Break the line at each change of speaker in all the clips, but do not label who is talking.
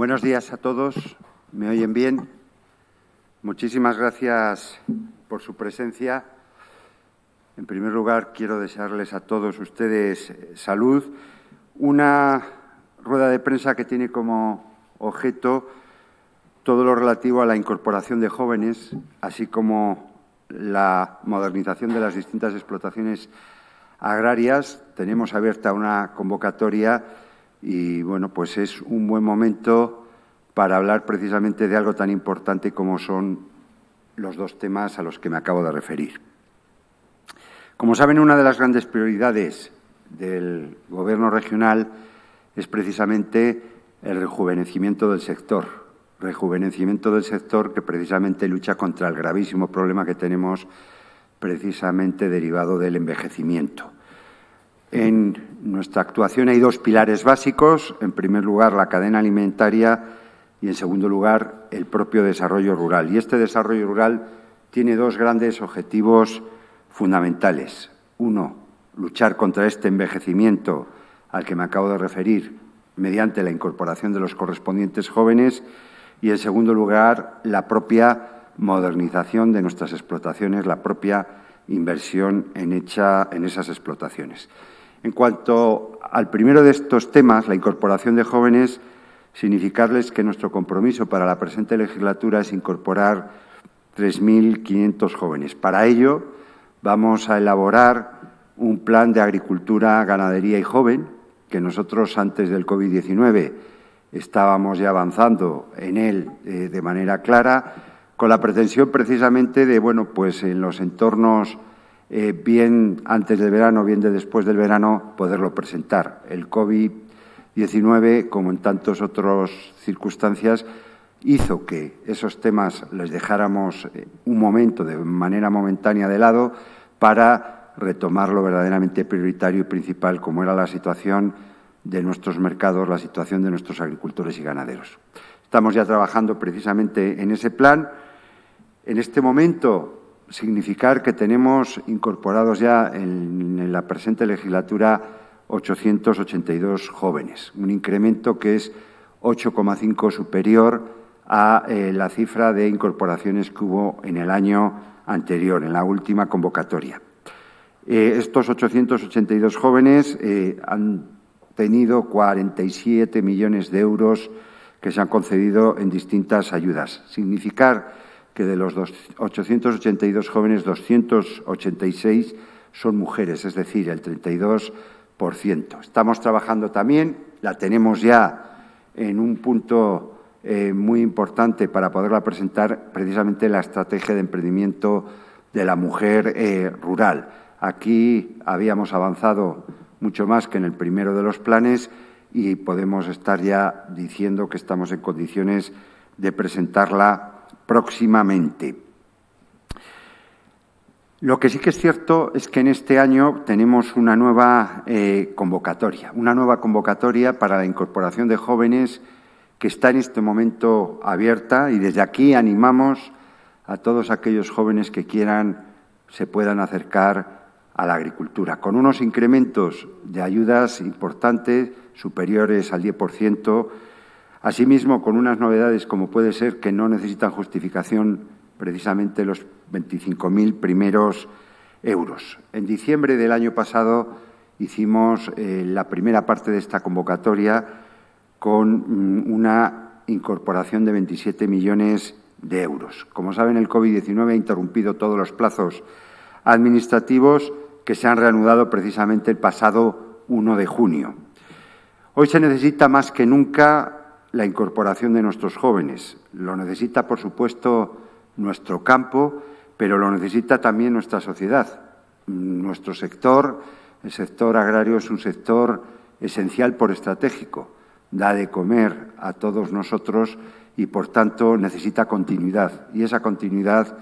Buenos días a todos. ¿Me oyen bien? Muchísimas gracias por su presencia. En primer lugar, quiero desearles a todos ustedes eh, salud. Una rueda de prensa que tiene como objeto todo lo relativo a la incorporación de jóvenes, así como la modernización de las distintas explotaciones agrarias. Tenemos abierta una convocatoria y bueno, pues es un buen momento para hablar precisamente de algo tan importante como son los dos temas a los que me acabo de referir. Como saben, una de las grandes prioridades del Gobierno regional es precisamente el rejuvenecimiento del sector, rejuvenecimiento del sector que precisamente lucha contra el gravísimo problema que tenemos precisamente derivado del envejecimiento. En nuestra actuación hay dos pilares básicos. En primer lugar, la cadena alimentaria y, en segundo lugar, el propio desarrollo rural. Y este desarrollo rural tiene dos grandes objetivos fundamentales. Uno, luchar contra este envejecimiento al que me acabo de referir mediante la incorporación de los correspondientes jóvenes y, en segundo lugar, la propia modernización de nuestras explotaciones, la propia inversión en, hecha, en esas explotaciones. En cuanto al primero de estos temas, la incorporación de jóvenes, significarles que nuestro compromiso para la presente legislatura es incorporar 3.500 jóvenes. Para ello, vamos a elaborar un plan de agricultura, ganadería y joven, que nosotros antes del COVID-19 estábamos ya avanzando en él eh, de manera clara, con la pretensión precisamente de, bueno, pues en los entornos eh, bien antes del verano, bien de después del verano, poderlo presentar. El COVID-19, como en tantas otras circunstancias, hizo que esos temas les dejáramos eh, un momento, de manera momentánea, de lado para retomar lo verdaderamente prioritario y principal, como era la situación de nuestros mercados, la situación de nuestros agricultores y ganaderos. Estamos ya trabajando precisamente en ese plan. En este momento significar que tenemos incorporados ya en, la presente legislatura 882 jóvenes, un incremento que es 8,5 superior a eh, la cifra de incorporaciones que hubo en el año anterior, en la última convocatoria. Eh, estos 882 jóvenes eh, han tenido 47 millones de euros que se han concedido en distintas ayudas. Significar que de los 882 jóvenes, 286 son mujeres, es decir, el 32%. Estamos trabajando también, la tenemos ya en un punto eh, muy importante para poderla presentar, precisamente la estrategia de emprendimiento de la mujer eh, rural. Aquí habíamos avanzado mucho más que en el primero de los planes y podemos estar ya diciendo que estamos en condiciones de presentarla próximamente. Lo que sí que es cierto es que en este año tenemos una nueva eh, convocatoria, una nueva convocatoria para la incorporación de jóvenes que está en este momento abierta y desde aquí animamos a todos aquellos jóvenes que quieran se puedan acercar a la agricultura, con unos incrementos de ayudas importantes superiores al 10% Asimismo, con unas novedades como puede ser que no necesitan justificación precisamente los 25.000 primeros euros. En diciembre del año pasado hicimos eh, la primera parte de esta convocatoria con mm, una incorporación de 27 millones de euros. Como saben, el COVID-19 ha interrumpido todos los plazos administrativos que se han reanudado precisamente el pasado 1 de junio. Hoy se necesita más que nunca la incorporación de nuestros jóvenes. Lo necesita, por supuesto, nuestro campo, pero lo necesita también nuestra sociedad. Nuestro sector, el sector agrario, es un sector esencial por estratégico. Da de comer a todos nosotros y, por tanto, necesita continuidad. Y esa continuidad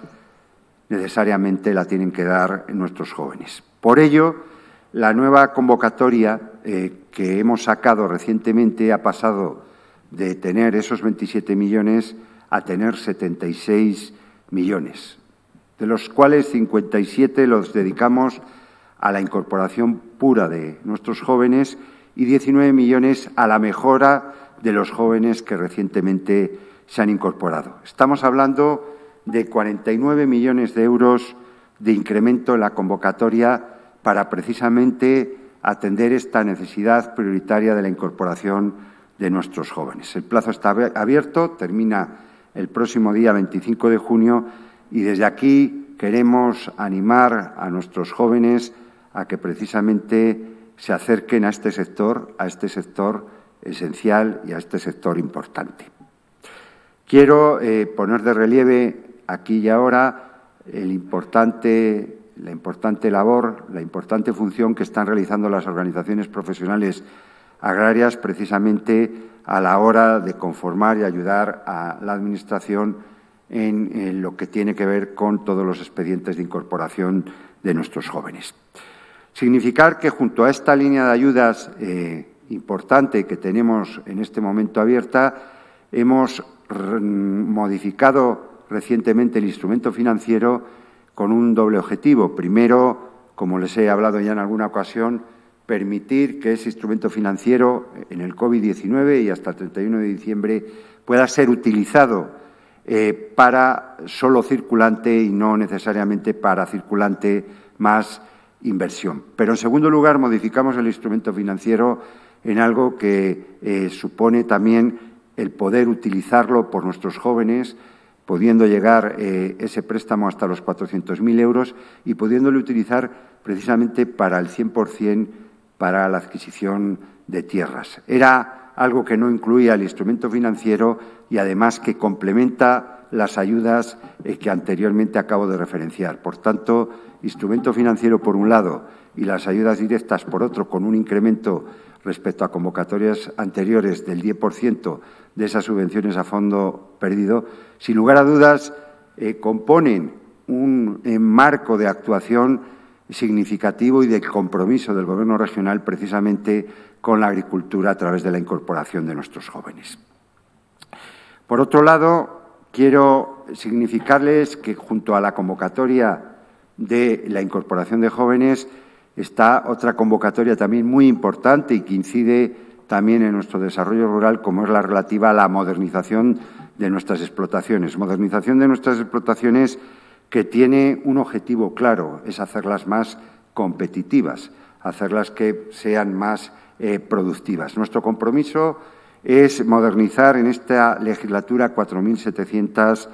necesariamente la tienen que dar nuestros jóvenes. Por ello, la nueva convocatoria eh, que hemos sacado recientemente ha pasado de tener esos 27 millones a tener 76 millones, de los cuales 57 los dedicamos a la incorporación pura de nuestros jóvenes y 19 millones a la mejora de los jóvenes que recientemente se han incorporado. Estamos hablando de 49 millones de euros de incremento en la convocatoria para precisamente atender esta necesidad prioritaria de la incorporación de nuestros jóvenes. El plazo está abierto, termina el próximo día 25 de junio y desde aquí queremos animar a nuestros jóvenes a que precisamente se acerquen a este sector, a este sector esencial y a este sector importante. Quiero eh, poner de relieve aquí y ahora la importante labor, la importante función que están realizando las organizaciones profesionales agrarias precisamente a la hora de conformar y ayudar a la Administración en, lo que tiene que ver con todos los expedientes de incorporación de nuestros jóvenes. Significar que junto a esta línea de ayudas eh, importante que tenemos en este momento abierta, hemos modificado recientemente el instrumento financiero con un doble objetivo. Primero, como les he hablado ya en alguna ocasión, permitir que ese instrumento financiero eh, en el COVID-19 y hasta el 31 de diciembre pueda ser utilizado eh, para solo circulante y no necesariamente para circulante más inversión. Pero, en segundo lugar, modificamos el instrumento financiero en algo que eh, supone también el poder utilizarlo por nuestros jóvenes, pudiendo llegar ese préstamo hasta los 400.000 euros y pudiéndolo utilizar precisamente para el 100% para la adquisición de tierras. Era algo que no incluía el instrumento financiero y además que complementa las ayudas eh, que anteriormente acabo de referenciar. Por tanto, instrumento financiero por un lado y las ayudas directas por otro, con un incremento respecto a convocatorias anteriores del 10% de esas subvenciones a fondo perdido, sin lugar a dudas, eh, componen un marco de actuación significativo y del compromiso del Gobierno regional precisamente con la agricultura a través de la incorporación de nuestros jóvenes. Por otro lado, quiero significarles que junto a la convocatoria de la incorporación de jóvenes está otra convocatoria también muy importante y que incide también en nuestro desarrollo rural, como es la relativa a la modernización de nuestras explotaciones. Modernización de nuestras explotaciones que tiene un objetivo claro, es hacerlas más competitivas, hacerlas que sean más eh, productivas. Nuestro compromiso es modernizar en esta legislatura 4.700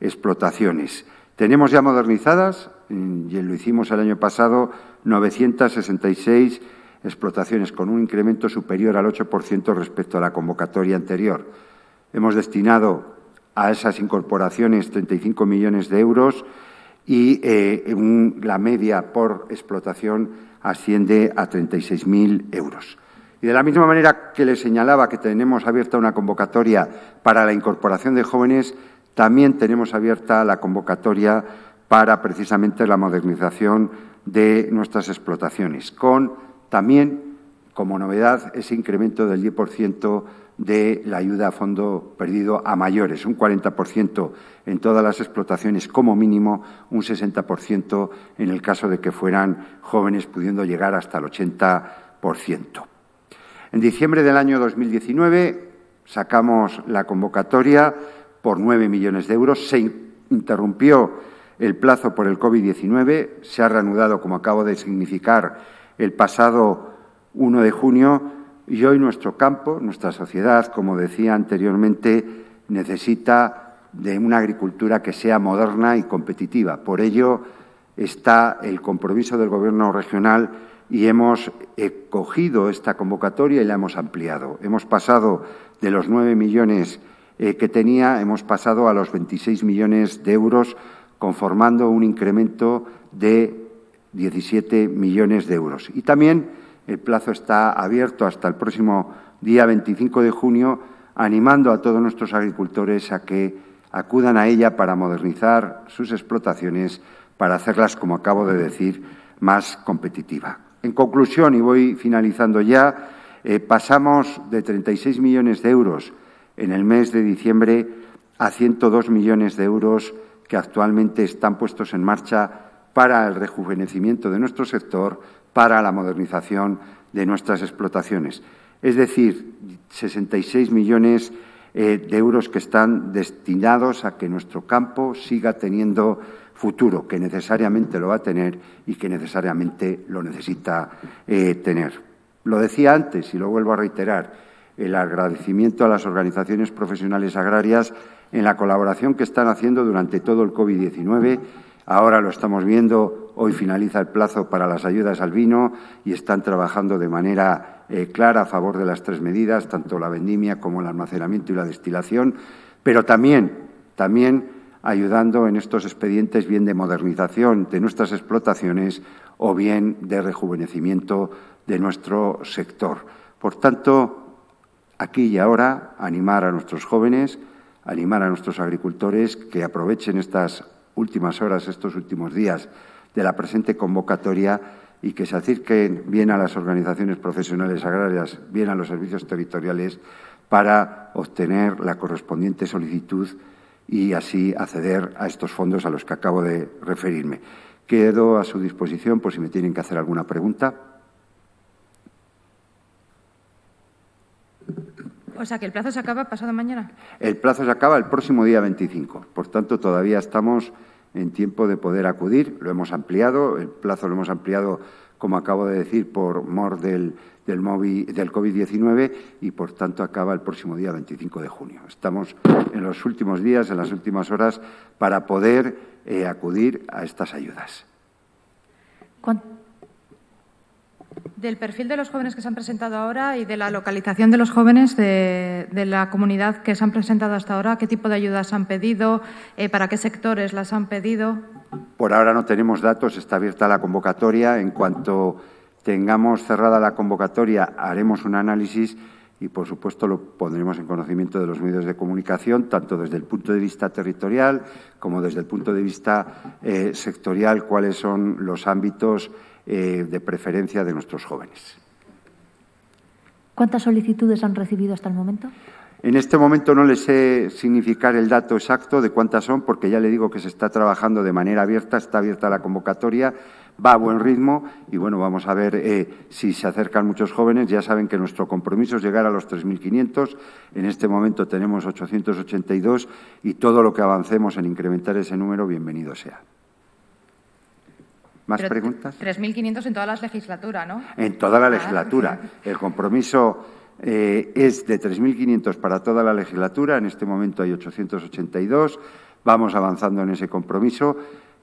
explotaciones. Tenemos ya modernizadas, mm, y lo hicimos el año pasado, 966 explotaciones, con un incremento superior al 8% respecto a la convocatoria anterior. Hemos destinado a esas incorporaciones 35 millones de euros y eh, la media por explotación asciende a 36.000 euros. Y de la misma manera que le señalaba que tenemos abierta una convocatoria para la incorporación de jóvenes, también tenemos abierta la convocatoria para precisamente la modernización de nuestras explotaciones, con también como novedad ese incremento del 10% de la ayuda a fondo perdido a mayores, un 40% en todas las explotaciones como mínimo, un 60% en el caso de que fueran jóvenes, pudiendo llegar hasta el 80%. En diciembre del año 2019 sacamos la convocatoria por nueve millones de euros, se interrumpió el plazo por el COVID-19, se ha reanudado, como acabo de significar, el pasado 1 de junio y hoy nuestro campo, nuestra sociedad, como decía anteriormente, necesita de una agricultura que sea moderna y competitiva. Por ello está el compromiso del Gobierno regional y hemos cogido esta convocatoria y la hemos ampliado. Hemos pasado de los nueve millones eh, que tenía, hemos pasado a los 26 millones de euros, conformando un incremento de 17 millones de euros. Y también el plazo está abierto hasta el próximo día 25 de junio, animando a todos nuestros agricultores a que acudan a ella para modernizar sus explotaciones, para hacerlas, como acabo de decir, más competitivas. En conclusión, y voy finalizando ya, eh, pasamos de 36 millones de euros en el mes de diciembre a 102 millones de euros que actualmente están puestos en marcha para el rejuvenecimiento de nuestro sector para la modernización de nuestras explotaciones. Es decir, 66 millones eh, de euros que están destinados a que nuestro campo siga teniendo futuro, que necesariamente lo va a tener y que necesariamente lo necesita eh, tener. Lo decía antes y lo vuelvo a reiterar, el agradecimiento a las organizaciones profesionales agrarias en la colaboración que están haciendo durante todo el COVID-19. Ahora lo estamos viendo Hoy finaliza el plazo para las ayudas al vino y están trabajando de manera eh, clara a favor de las tres medidas, tanto la vendimia como el almacenamiento y la destilación, pero también, también ayudando en estos expedientes bien de modernización de nuestras explotaciones o bien de rejuvenecimiento de nuestro sector. Por tanto, aquí y ahora, animar a nuestros jóvenes, animar a nuestros agricultores que aprovechen estas últimas horas, estos últimos días de la presente convocatoria y que se acerquen bien a las organizaciones profesionales agrarias, bien a los servicios territoriales, para obtener la correspondiente solicitud y así acceder a estos fondos a los que acabo de referirme. Quedo a su disposición por si me tienen que hacer alguna pregunta. O sea, que el plazo se acaba pasado mañana. El plazo se acaba el próximo día 25. Por tanto, todavía estamos en tiempo de poder acudir. Lo hemos ampliado, el plazo lo hemos ampliado, como acabo de decir, por mor del, del, del COVID-19 y, por tanto, acaba el próximo día 25 de junio. Estamos en los últimos días, en las últimas horas, para poder eh, acudir a estas ayudas. Del perfil de los jóvenes que se han presentado ahora y de la localización de los jóvenes de, la comunidad que se han presentado hasta ahora, ¿qué tipo de ayudas han pedido? Eh, ¿Para qué sectores las han pedido? Por ahora no tenemos datos, está abierta la convocatoria. En cuanto tengamos cerrada la convocatoria, haremos un análisis y, por supuesto, lo pondremos en conocimiento de los medios de comunicación, tanto desde el punto de vista territorial como desde el punto de vista eh, sectorial, cuáles son los ámbitos eh, de preferencia de nuestros jóvenes. ¿Cuántas solicitudes han recibido hasta el momento? En este momento no les sé significar el dato exacto de cuántas son, porque ya le digo que se está trabajando de manera abierta, está abierta la convocatoria, va a buen ritmo y bueno, vamos a ver eh, si se acercan muchos jóvenes. Ya saben que nuestro compromiso es llegar a los 3.500, en este momento tenemos 882 y todo lo que avancemos en incrementar ese número, bienvenido sea. ¿Más preguntas? 3.500 en todas las legislaturas, ¿no? En toda la ah. legislatura. El compromiso eh, es de 3.500 para toda la legislatura. En este momento hay 882. Vamos avanzando en ese compromiso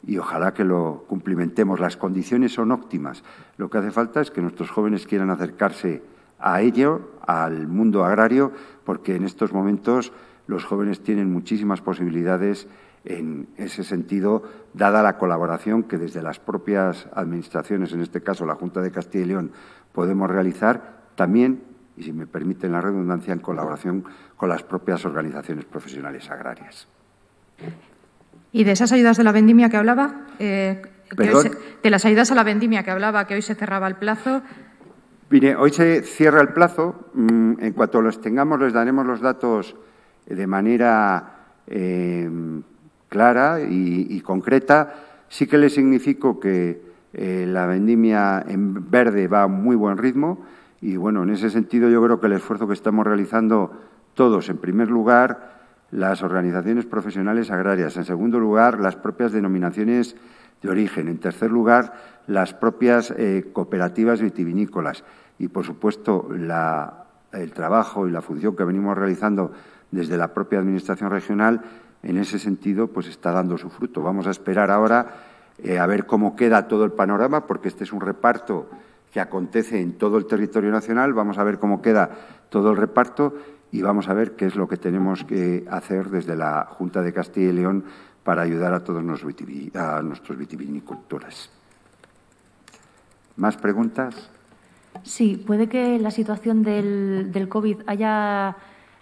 y ojalá que lo cumplimentemos. Las condiciones son óptimas. Lo que hace falta es que nuestros jóvenes quieran acercarse a ello, al mundo agrario, porque en estos momentos los jóvenes tienen muchísimas posibilidades en ese sentido, dada la colaboración que desde las propias administraciones, en este caso la Junta de Castilla y León, podemos realizar, también, y si me permiten la redundancia, en colaboración con las propias organizaciones profesionales agrarias. ¿Y de esas ayudas de la vendimia que hablaba? Eh, de las ayudas a la vendimia que hablaba, que hoy se cerraba el plazo. Mire, hoy se cierra el plazo. Mm, en cuanto los tengamos, les daremos los datos eh, de manera eh, clara y, concreta. Sí que le significo que eh, la vendimia en verde va a muy buen ritmo y, bueno, en ese sentido yo creo que el esfuerzo que estamos realizando todos, en primer lugar, las organizaciones profesionales agrarias, en segundo lugar, las propias denominaciones de origen, en tercer lugar, las propias eh, cooperativas vitivinícolas y, por supuesto, el trabajo y la función que venimos realizando desde la propia Administración regional en ese sentido, pues está dando su fruto. Vamos a esperar ahora eh, a ver cómo queda todo el panorama, porque este es un reparto que acontece en todo el territorio nacional. Vamos a ver cómo queda todo el reparto y vamos a ver qué es lo que tenemos que hacer desde la Junta de Castilla y León para ayudar a todos nuestros vitivinicultores. ¿Más preguntas? Sí, puede que la situación del, del COVID haya,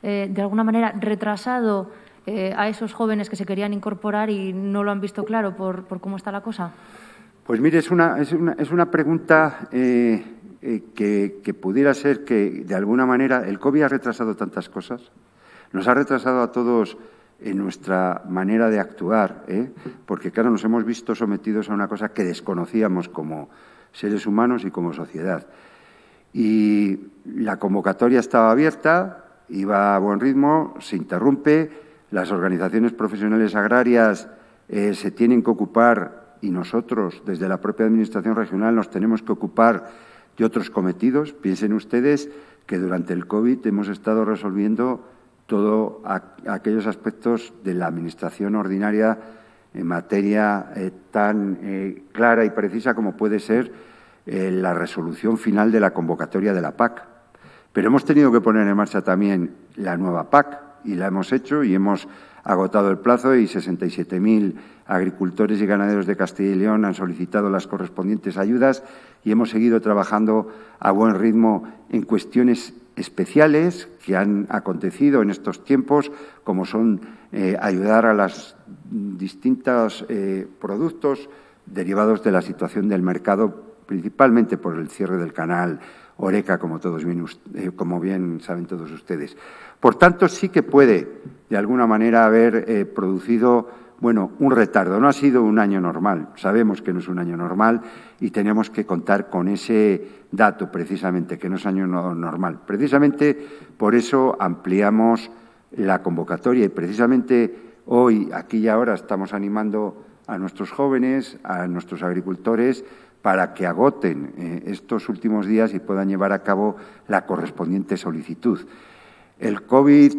eh, de alguna manera, retrasado eh, a esos jóvenes que se querían incorporar y no lo han visto claro por, cómo está la cosa? Pues mire, es una, es una, pregunta eh, eh, que, pudiera ser que, de alguna manera, el COVID ha retrasado tantas cosas, nos ha retrasado a todos en nuestra manera de actuar, porque, claro, nos hemos visto sometidos a una cosa que desconocíamos como seres humanos y como sociedad. Y la convocatoria estaba abierta, iba a buen ritmo, se interrumpe las organizaciones profesionales agrarias eh, se tienen que ocupar y nosotros, desde la propia Administración regional, nos tenemos que ocupar de otros cometidos. Piensen ustedes que durante el COVID hemos estado resolviendo todos aquellos aspectos de la Administración ordinaria en materia eh, tan eh, clara y precisa como puede ser la resolución final de la convocatoria de la PAC. Pero hemos tenido que poner en marcha también la nueva PAC, y la hemos hecho y hemos agotado el plazo y 67.000 agricultores y ganaderos de Castilla y León han solicitado las correspondientes ayudas y hemos seguido trabajando a buen ritmo en cuestiones especiales que han acontecido en estos tiempos, como son eh, ayudar a los distintos eh, productos derivados de la situación del mercado, principalmente por el cierre del canal Oreca, como, todos bien, eh, como bien saben todos ustedes. Por tanto, sí que puede, de alguna manera, haber eh, producido bueno, un retardo. No ha sido un año normal. Sabemos que no es un año normal y tenemos que contar con ese dato, precisamente, que no es año normal. Precisamente por eso ampliamos la convocatoria y precisamente hoy, aquí y ahora, estamos animando a nuestros jóvenes, a nuestros agricultores, para que agoten eh, estos últimos días y puedan llevar a cabo la correspondiente solicitud. El COVID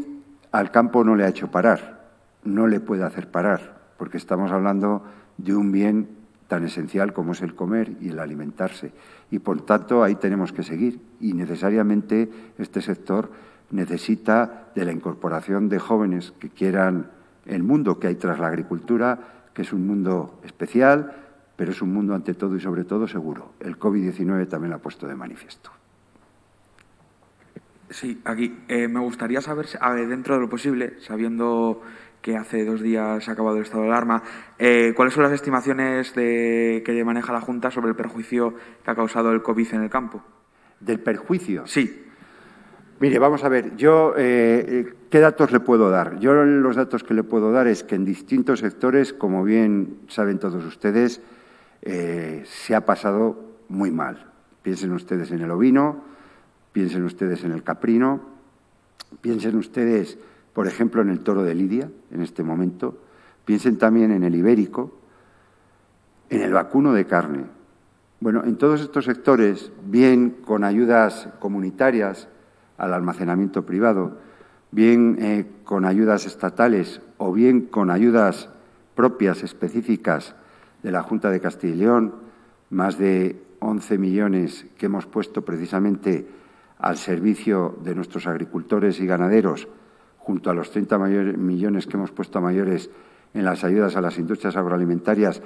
al campo no le ha hecho parar, no le puede hacer parar, porque estamos hablando de un bien tan esencial como es el comer y el alimentarse. Y por tanto ahí tenemos que seguir. Y necesariamente este sector necesita de la incorporación de jóvenes que quieran el mundo que hay tras la agricultura que es un mundo especial, pero es un mundo ante todo y sobre todo seguro. El COVID-19 también lo ha puesto de manifiesto. Sí, aquí. Eh, me gustaría saber, dentro de lo posible, sabiendo que hace dos días se ha acabado el estado de alarma. Eh, ¿Cuáles son las estimaciones de, que maneja la Junta sobre el perjuicio que ha causado el COVID en el campo? ¿Del perjuicio? Sí. Mire, vamos a ver, yo eh, qué datos le puedo dar. Yo los datos que le puedo dar es que en distintos sectores, como bien saben todos ustedes, eh, se ha pasado muy mal. Piensen ustedes en el ovino, piensen ustedes en el caprino, piensen ustedes, por ejemplo, en el toro de Lidia, en este momento, piensen también en el ibérico, en el vacuno de carne. Bueno, en todos estos sectores, bien con ayudas comunitarias, al almacenamiento privado, bien eh, con ayudas estatales o bien con ayudas propias específicas de la Junta de Castilla y León, más de 11 millones que hemos puesto precisamente al servicio de nuestros agricultores y ganaderos, junto a los 30 millones que hemos puesto mayores en las ayudas a las industrias agroalimentarias,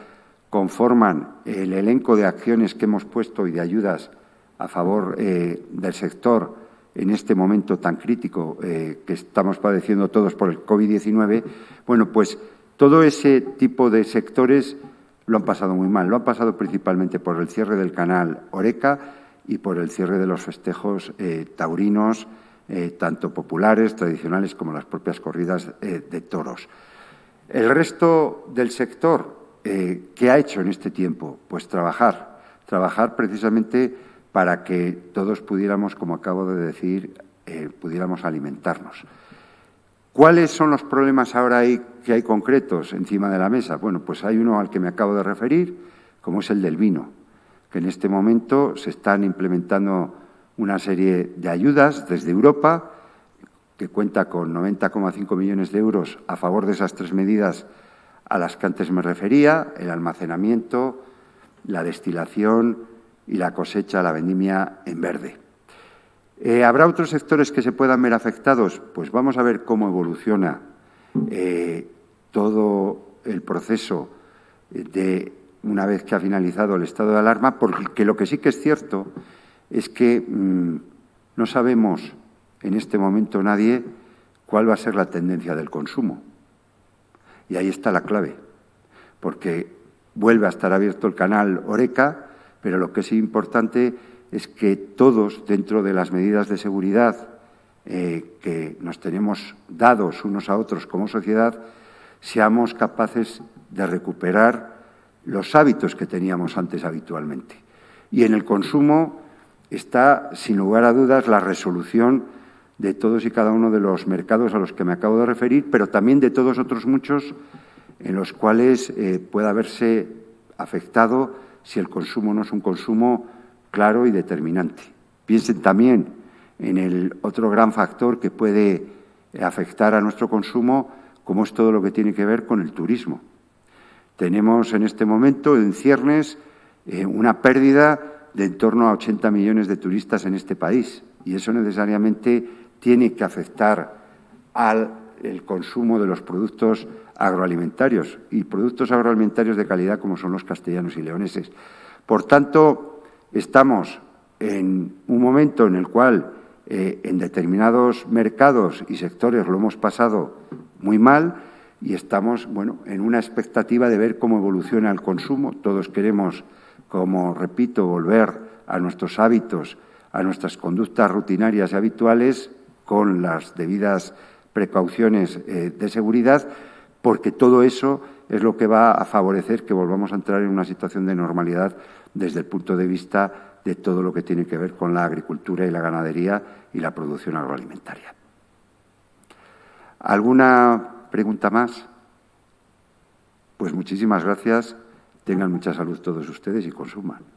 conforman el elenco de acciones que hemos puesto y de ayudas a favor eh, del sector en este momento tan crítico eh, que estamos padeciendo todos por el COVID-19, bueno, pues todo ese tipo de sectores lo han pasado muy mal. Lo han pasado principalmente por el cierre del canal Oreca y por el cierre de los festejos eh, taurinos, eh, tanto populares, tradicionales, como las propias corridas de toros. El resto del sector, ¿qué ha hecho en este tiempo? Pues trabajar, trabajar precisamente para que todos pudiéramos, como acabo de decir, eh, pudiéramos alimentarnos. ¿Cuáles son los problemas ahora que hay concretos encima de la mesa? Bueno, pues hay uno al que me acabo de referir, como es el del vino, que en este momento se están implementando una serie de ayudas desde Europa, que cuenta con 90,5 millones de euros a favor de esas tres medidas a las que antes me refería, el almacenamiento, la destilación, y la cosecha, la vendimia en verde. Eh, ¿Habrá otros sectores que se puedan ver afectados? Pues vamos a ver cómo evoluciona eh, todo el proceso de una vez que ha finalizado el estado de alarma, porque lo que sí que es cierto es que mm, no sabemos en este momento nadie cuál va a ser la tendencia del consumo. Y ahí está la clave, porque vuelve a estar abierto el canal Oreca, pero lo que es importante es que todos, dentro de las medidas de seguridad eh, que nos tenemos dados unos a otros como sociedad, seamos capaces de recuperar los hábitos que teníamos antes habitualmente. Y en el consumo está, sin lugar a dudas, la resolución de todos y cada uno de los mercados a los que me acabo de referir, pero también de todos otros muchos en los cuales eh, pueda haberse afectado si el consumo no es un consumo claro y determinante. Piensen también en el otro gran factor que puede eh, afectar a nuestro consumo, como es todo lo que tiene que ver con el turismo. Tenemos en este momento en ciernes eh, una pérdida de en torno a 80 millones de turistas en este país y eso necesariamente tiene que afectar al el consumo de los productos agroalimentarios y productos agroalimentarios de calidad como son los castellanos y leoneses. Por tanto, estamos en un momento en el cual eh, en determinados mercados y sectores lo hemos pasado muy mal y estamos bueno, en una expectativa de ver cómo evoluciona el consumo. Todos queremos, como repito, volver a nuestros hábitos, a nuestras conductas rutinarias y habituales con las debidas precauciones eh, de seguridad, porque todo eso es lo que va a favorecer que volvamos a entrar en una situación de normalidad desde el punto de vista de todo lo que tiene que ver con la agricultura y la ganadería y la producción agroalimentaria. ¿Alguna pregunta más? Pues muchísimas gracias. Tengan mucha salud todos ustedes y consuman.